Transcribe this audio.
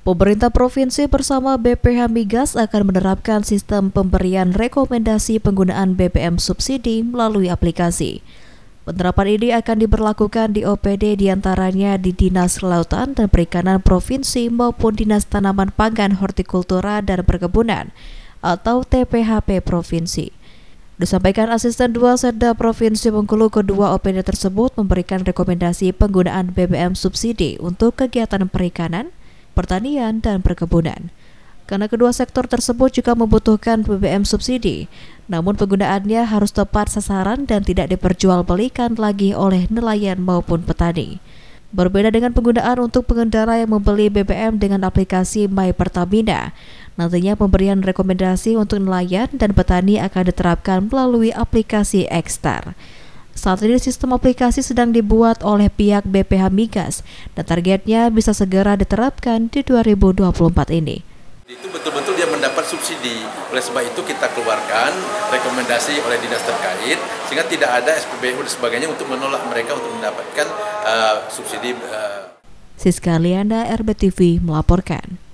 Pemerintah Provinsi bersama BPH Migas akan menerapkan sistem pemberian rekomendasi penggunaan BBM subsidi melalui aplikasi. Penerapan ini akan diberlakukan di OPD diantaranya di Dinas Lautan dan Perikanan Provinsi maupun Dinas Tanaman Pangan Hortikultura dan Perkebunan atau TPHP Provinsi. Disampaikan Asisten Dua Serda Provinsi Bengkulu kedua OPD tersebut memberikan rekomendasi penggunaan BBM subsidi untuk kegiatan perikanan, pertanian, dan perkebunan. Karena kedua sektor tersebut juga membutuhkan BBM subsidi, namun penggunaannya harus tepat sasaran dan tidak diperjualbelikan lagi oleh nelayan maupun petani. Berbeda dengan penggunaan untuk pengendara yang membeli BBM dengan aplikasi My Pertamina, nantinya pemberian rekomendasi untuk nelayan dan petani akan diterapkan melalui aplikasi Ekstar. Saat ini sistem aplikasi sedang dibuat oleh pihak BPH Migas dan targetnya bisa segera diterapkan di 2024 ini itu betul-betul dia mendapat subsidi. Oleh sebab itu kita keluarkan rekomendasi oleh dinas terkait sehingga tidak ada SPBU dan sebagainya untuk menolak mereka untuk mendapatkan uh, subsidi. Uh. Siska Lianda, RBTV melaporkan.